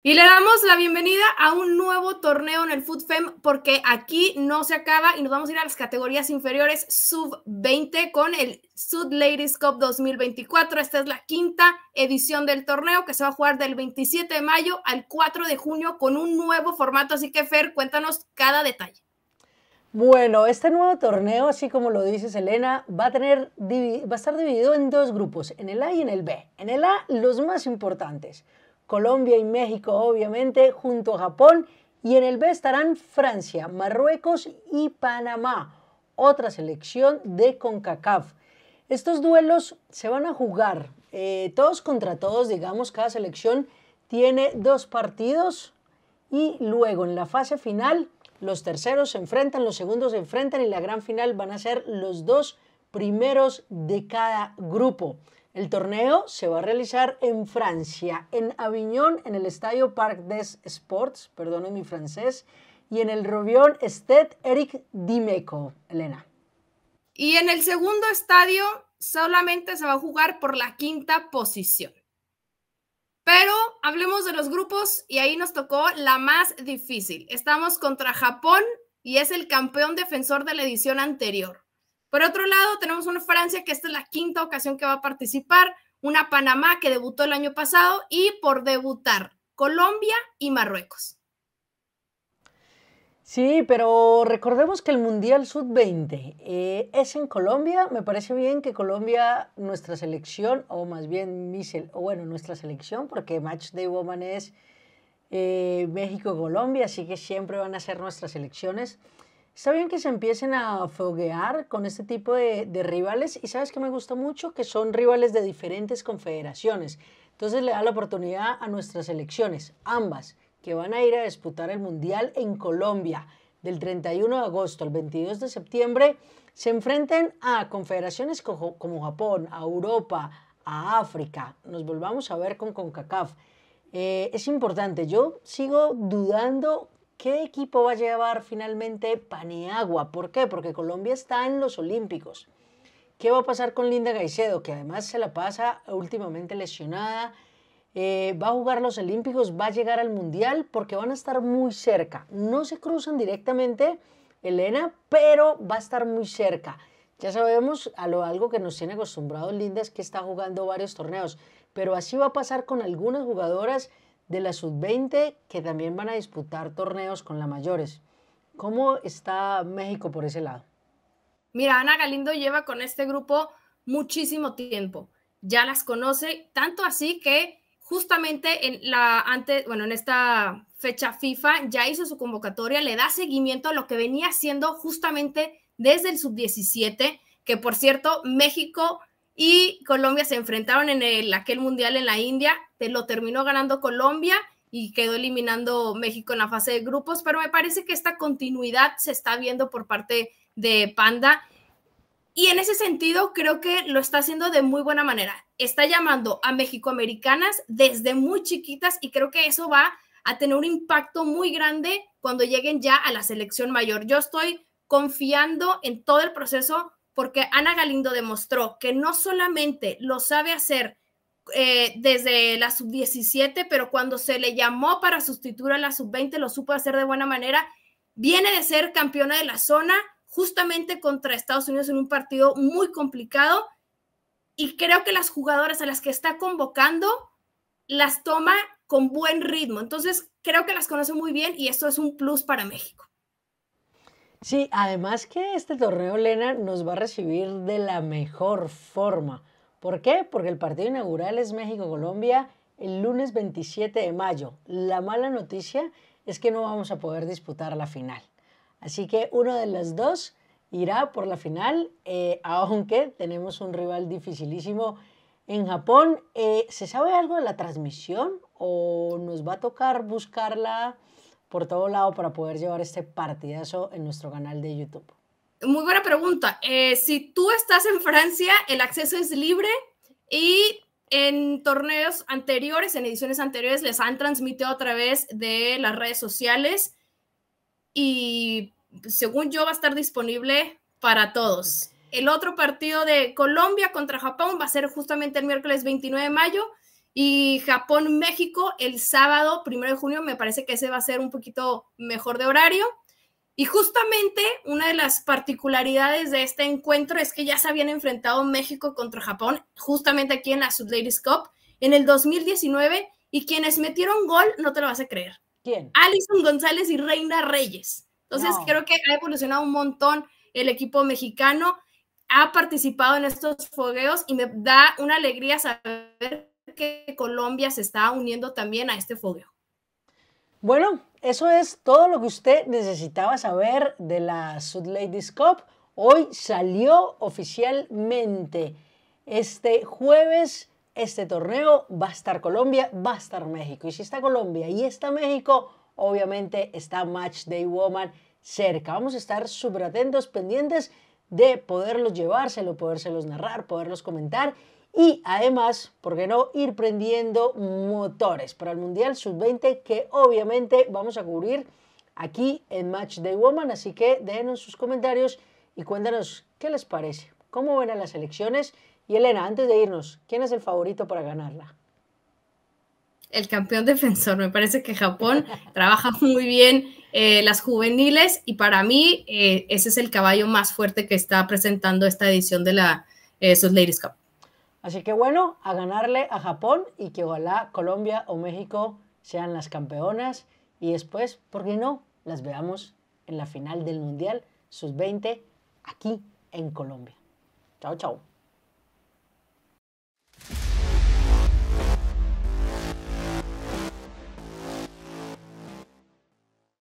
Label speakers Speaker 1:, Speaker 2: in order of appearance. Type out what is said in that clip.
Speaker 1: Y le damos la bienvenida a un nuevo torneo en el FUTFEM porque aquí no se acaba y nos vamos a ir a las categorías inferiores sub-20 con el Sud Ladies Cup 2024. Esta es la quinta edición del torneo que se va a jugar del 27 de mayo al 4 de junio con un nuevo formato. Así que Fer, cuéntanos cada detalle.
Speaker 2: Bueno, este nuevo torneo, así como lo dices Elena, va a, tener, va a estar dividido en dos grupos, en el A y en el B. En el A, los más importantes Colombia y México, obviamente, junto a Japón. Y en el B estarán Francia, Marruecos y Panamá, otra selección de CONCACAF. Estos duelos se van a jugar eh, todos contra todos, digamos, cada selección tiene dos partidos y luego en la fase final los terceros se enfrentan, los segundos se enfrentan y la gran final van a ser los dos primeros de cada grupo. El torneo se va a realizar en Francia, en Aviñón, en el Estadio Parc des Sports, en mi francés, y en el Robion Estet Eric Dimeco, Elena. Y en el segundo estadio solamente se va
Speaker 1: a jugar por la quinta posición. Pero hablemos de los grupos y ahí nos tocó la más difícil. Estamos contra Japón y es el campeón defensor de la edición anterior. Por otro lado, tenemos una Francia que esta es la quinta ocasión que va a participar, una Panamá que debutó el año pasado y por debutar Colombia y Marruecos.
Speaker 2: Sí, pero recordemos que el Mundial Sud 20 eh, es en Colombia. Me parece bien que Colombia, nuestra selección, o más bien Michel, o bueno, nuestra selección, porque Match Day Woman es eh, México-Colombia, así que siempre van a ser nuestras selecciones. Está bien que se empiecen a foguear con este tipo de, rivales y sabes que me gusta mucho que son rivales de diferentes confederaciones. Entonces le da la oportunidad a nuestras elecciones, ambas, que van a ir a disputar el Mundial en Colombia del 31 de agosto al 22 de septiembre, se enfrenten a confederaciones como, como Japón, a Europa, a África. Nos volvamos a ver con CONCACAF. Eh, es importante, yo sigo dudando ¿Qué equipo va a llevar finalmente Paniagua? ¿Por qué? Porque Colombia está en los Olímpicos. ¿Qué va a pasar con Linda Gaicedo? Que además se la pasa últimamente lesionada. Eh, va a jugar los Olímpicos, va a llegar al Mundial porque van a estar muy cerca. No se cruzan directamente, Elena, pero va a estar muy cerca. Ya sabemos algo que nos tiene acostumbrados Linda es que está jugando varios torneos, pero así va a pasar con algunas jugadoras de la sub-20 que también van a disputar torneos con las mayores. ¿Cómo está México por ese lado?
Speaker 1: Mira, Ana Galindo lleva con este grupo muchísimo tiempo. Ya las conoce, tanto así que justamente en la antes, bueno, en esta fecha FIFA ya hizo su convocatoria, le da seguimiento a lo que venía haciendo justamente desde el sub-17, que por cierto, México y Colombia se enfrentaron en el, aquel mundial en la India, te lo terminó ganando Colombia y quedó eliminando México en la fase de grupos, pero me parece que esta continuidad se está viendo por parte de Panda y en ese sentido creo que lo está haciendo de muy buena manera. Está llamando a mexicoamericanas desde muy chiquitas y creo que eso va a tener un impacto muy grande cuando lleguen ya a la selección mayor. Yo estoy confiando en todo el proceso porque Ana Galindo demostró que no solamente lo sabe hacer eh, desde la sub-17, pero cuando se le llamó para sustituir a la sub-20 lo supo hacer de buena manera. Viene de ser campeona de la zona justamente contra Estados Unidos en un partido muy complicado y creo que las jugadoras a las que está convocando las toma con buen ritmo. Entonces, creo que las conoce muy bien y esto es un plus para México.
Speaker 2: Sí, además que este torneo, Lena, nos va a recibir de la mejor forma. ¿Por qué? Porque el partido inaugural es México-Colombia el lunes 27 de mayo. La mala noticia es que no vamos a poder disputar la final. Así que uno de los dos irá por la final, eh, aunque tenemos un rival dificilísimo en Japón. Eh, ¿Se sabe algo de la transmisión o nos va a tocar buscarla? por todo lado para poder llevar este partidazo en nuestro canal de YouTube?
Speaker 1: Muy buena pregunta. Eh, si tú estás en Francia, el acceso es libre y en torneos anteriores, en ediciones anteriores, les han transmitido a través de las redes sociales y según yo va a estar disponible para todos. El otro partido de Colombia contra Japón va a ser justamente el miércoles 29 de mayo y Japón-México el sábado, primero de junio, me parece que ese va a ser un poquito mejor de horario. Y justamente una de las particularidades de este encuentro es que ya se habían enfrentado México contra Japón, justamente aquí en la Sud Ladies Cup, en el 2019, y quienes metieron gol, no te lo vas a creer. ¿Quién? Alison González y Reina Reyes. Entonces creo que ha evolucionado un montón el equipo mexicano, ha participado en estos fogueos y me da una alegría saber que Colombia se está uniendo también a este fogueo.
Speaker 2: Bueno, eso es todo lo que usted necesitaba saber de la Sud Ladies Cup. Hoy salió oficialmente. Este jueves, este torneo va a estar Colombia, va a estar México. Y si está Colombia y está México, obviamente está Match Day Woman cerca. Vamos a estar súper atentos, pendientes de poderlos llevárselo, podérselos narrar, poderlos comentar y además, ¿por qué no ir prendiendo motores para el Mundial Sub-20 que obviamente vamos a cubrir aquí en Match Day Woman? Así que déjenos sus comentarios y cuéntanos qué les parece, cómo ven a las elecciones. Y Elena, antes de irnos, ¿quién es el favorito para ganarla?
Speaker 1: el campeón defensor. Me parece que Japón trabaja muy bien eh, las juveniles y para mí eh, ese es el caballo más fuerte que está presentando esta edición de la eh, Sus Ladies Cup.
Speaker 2: Así que bueno, a ganarle a Japón y que ojalá Colombia o México sean las campeonas y después, ¿por qué no? Las veamos en la final del Mundial sus 20 aquí en Colombia. Chao, chao.